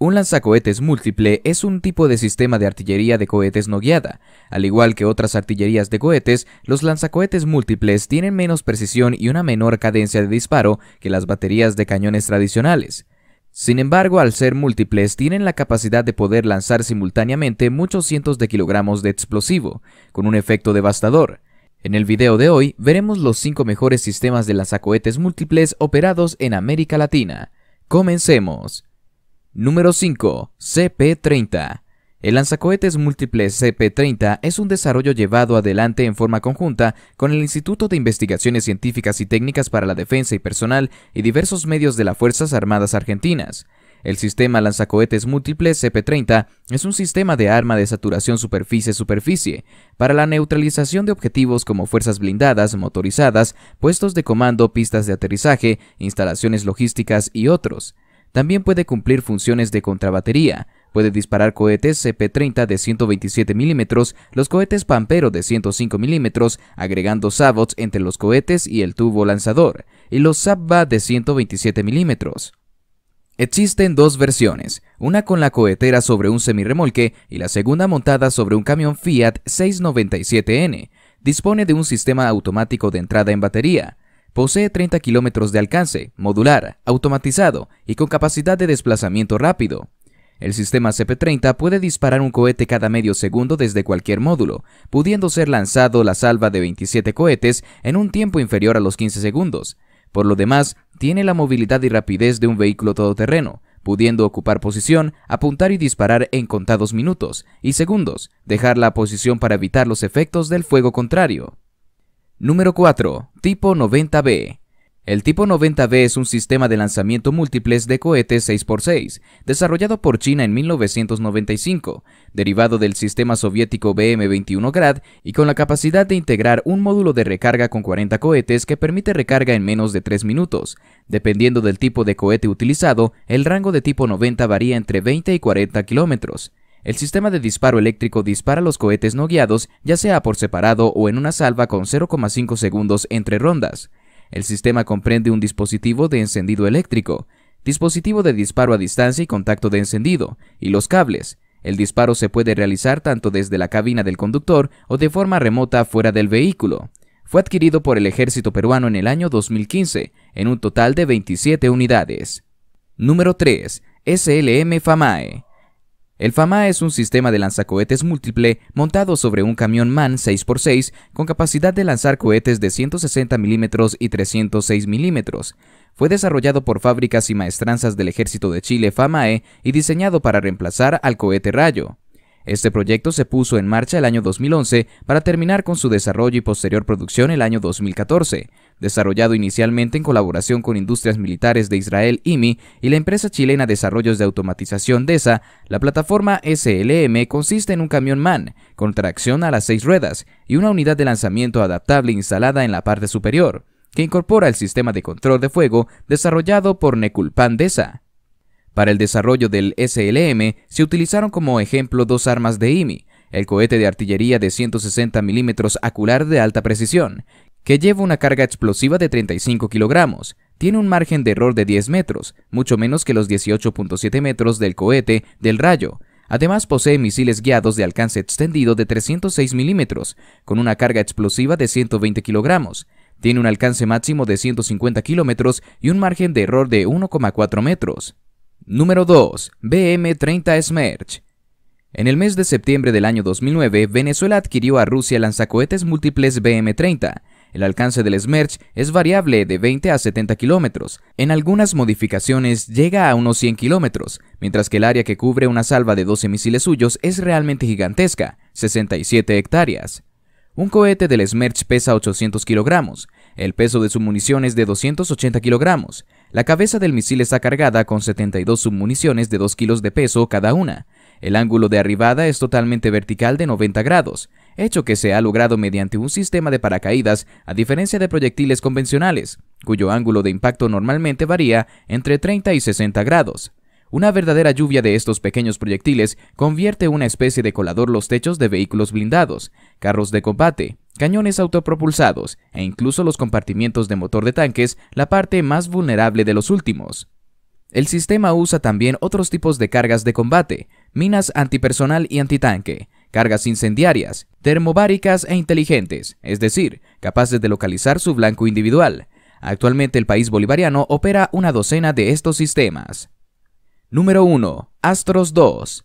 Un lanzacohetes múltiple es un tipo de sistema de artillería de cohetes no guiada. Al igual que otras artillerías de cohetes, los lanzacohetes múltiples tienen menos precisión y una menor cadencia de disparo que las baterías de cañones tradicionales. Sin embargo, al ser múltiples, tienen la capacidad de poder lanzar simultáneamente muchos cientos de kilogramos de explosivo, con un efecto devastador. En el video de hoy, veremos los 5 mejores sistemas de lanzacohetes múltiples operados en América Latina. ¡Comencemos! Número 5. CP-30. El lanzacohetes múltiple CP-30 es un desarrollo llevado adelante en forma conjunta con el Instituto de Investigaciones Científicas y Técnicas para la Defensa y Personal y diversos medios de las Fuerzas Armadas Argentinas. El sistema lanzacohetes múltiple CP-30 es un sistema de arma de saturación superficie-superficie para la neutralización de objetivos como fuerzas blindadas, motorizadas, puestos de comando, pistas de aterrizaje, instalaciones logísticas y otros. También puede cumplir funciones de contrabatería, puede disparar cohetes CP-30 de 127 mm, los cohetes Pampero de 105 mm, agregando sabots entre los cohetes y el tubo lanzador, y los SABBA de 127 mm. Existen dos versiones, una con la cohetera sobre un semirremolque y la segunda montada sobre un camión Fiat 697N. Dispone de un sistema automático de entrada en batería, Posee 30 kilómetros de alcance, modular, automatizado y con capacidad de desplazamiento rápido. El sistema CP-30 puede disparar un cohete cada medio segundo desde cualquier módulo, pudiendo ser lanzado la salva de 27 cohetes en un tiempo inferior a los 15 segundos. Por lo demás, tiene la movilidad y rapidez de un vehículo todoterreno, pudiendo ocupar posición, apuntar y disparar en contados minutos y segundos, dejar la posición para evitar los efectos del fuego contrario. Número 4. Tipo 90B. El tipo 90B es un sistema de lanzamiento múltiples de cohetes 6x6, desarrollado por China en 1995, derivado del sistema soviético BM-21 Grad y con la capacidad de integrar un módulo de recarga con 40 cohetes que permite recarga en menos de 3 minutos. Dependiendo del tipo de cohete utilizado, el rango de tipo 90 varía entre 20 y 40 kilómetros. El sistema de disparo eléctrico dispara los cohetes no guiados, ya sea por separado o en una salva con 0,5 segundos entre rondas. El sistema comprende un dispositivo de encendido eléctrico, dispositivo de disparo a distancia y contacto de encendido, y los cables. El disparo se puede realizar tanto desde la cabina del conductor o de forma remota fuera del vehículo. Fue adquirido por el ejército peruano en el año 2015, en un total de 27 unidades. Número 3. SLM FAMAE. El FAMA es un sistema de lanzacohetes múltiple montado sobre un camión MAN 6x6 con capacidad de lanzar cohetes de 160 mm y 306 mm. Fue desarrollado por fábricas y maestranzas del Ejército de Chile FAMAE y diseñado para reemplazar al cohete Rayo. Este proyecto se puso en marcha el año 2011 para terminar con su desarrollo y posterior producción el año 2014. Desarrollado inicialmente en colaboración con Industrias Militares de Israel IMI y la empresa chilena Desarrollos de Automatización DESA, e la plataforma SLM consiste en un camión MAN con tracción a las seis ruedas y una unidad de lanzamiento adaptable instalada en la parte superior, que incorpora el sistema de control de fuego desarrollado por Neculpan DESA. E para el desarrollo del SLM se utilizaron como ejemplo dos armas de IMI, el cohete de artillería de 160 milímetros acular de alta precisión, que lleva una carga explosiva de 35 kilogramos, tiene un margen de error de 10 metros, mucho menos que los 18.7 metros del cohete del rayo. Además posee misiles guiados de alcance extendido de 306 milímetros, con una carga explosiva de 120 kilogramos. Tiene un alcance máximo de 150 kilómetros y un margen de error de 1,4 metros. Número 2. BM-30 Smerch. En el mes de septiembre del año 2009, Venezuela adquirió a Rusia lanzacohetes múltiples BM-30. El alcance del Smerch es variable de 20 a 70 kilómetros. En algunas modificaciones llega a unos 100 kilómetros, mientras que el área que cubre una salva de 12 misiles suyos es realmente gigantesca, 67 hectáreas. Un cohete del Smerch pesa 800 kilogramos, el peso de su munición es de 280 kilogramos. La cabeza del misil está cargada con 72 submuniciones de 2 kilos de peso cada una. El ángulo de arribada es totalmente vertical de 90 grados, hecho que se ha logrado mediante un sistema de paracaídas a diferencia de proyectiles convencionales, cuyo ángulo de impacto normalmente varía entre 30 y 60 grados. Una verdadera lluvia de estos pequeños proyectiles convierte una especie de colador los techos de vehículos blindados, carros de combate, cañones autopropulsados e incluso los compartimientos de motor de tanques, la parte más vulnerable de los últimos. El sistema usa también otros tipos de cargas de combate, minas antipersonal y antitanque, cargas incendiarias, termobáricas e inteligentes, es decir, capaces de localizar su blanco individual. Actualmente el país bolivariano opera una docena de estos sistemas. Número 1. Astros 2.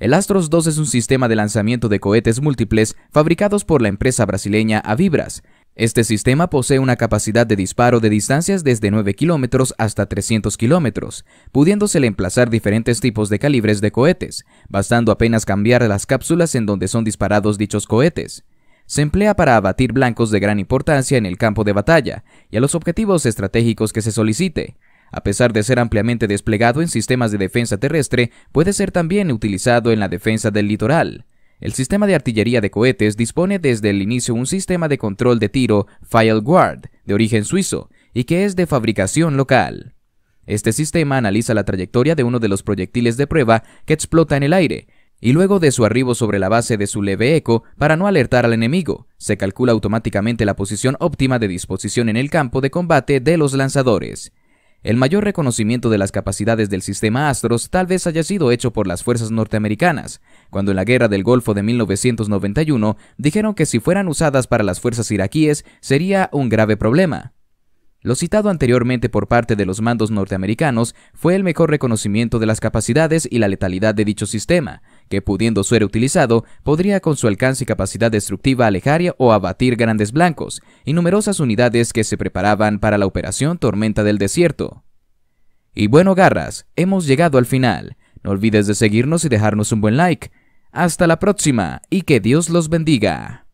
El Astros 2 es un sistema de lanzamiento de cohetes múltiples fabricados por la empresa brasileña Avibras. Este sistema posee una capacidad de disparo de distancias desde 9 kilómetros hasta 300 kilómetros, pudiéndosele emplazar diferentes tipos de calibres de cohetes, bastando apenas cambiar las cápsulas en donde son disparados dichos cohetes. Se emplea para abatir blancos de gran importancia en el campo de batalla y a los objetivos estratégicos que se solicite. A pesar de ser ampliamente desplegado en sistemas de defensa terrestre, puede ser también utilizado en la defensa del litoral. El sistema de artillería de cohetes dispone desde el inicio un sistema de control de tiro Fileguard, de origen suizo, y que es de fabricación local. Este sistema analiza la trayectoria de uno de los proyectiles de prueba que explota en el aire, y luego de su arribo sobre la base de su leve eco para no alertar al enemigo, se calcula automáticamente la posición óptima de disposición en el campo de combate de los lanzadores. El mayor reconocimiento de las capacidades del sistema Astros tal vez haya sido hecho por las fuerzas norteamericanas, cuando en la Guerra del Golfo de 1991 dijeron que si fueran usadas para las fuerzas iraquíes sería un grave problema. Lo citado anteriormente por parte de los mandos norteamericanos fue el mejor reconocimiento de las capacidades y la letalidad de dicho sistema, que pudiendo ser utilizado, podría con su alcance y capacidad destructiva alejar o abatir grandes blancos y numerosas unidades que se preparaban para la operación Tormenta del Desierto. Y bueno, garras, hemos llegado al final. No olvides de seguirnos y dejarnos un buen like. Hasta la próxima y que Dios los bendiga.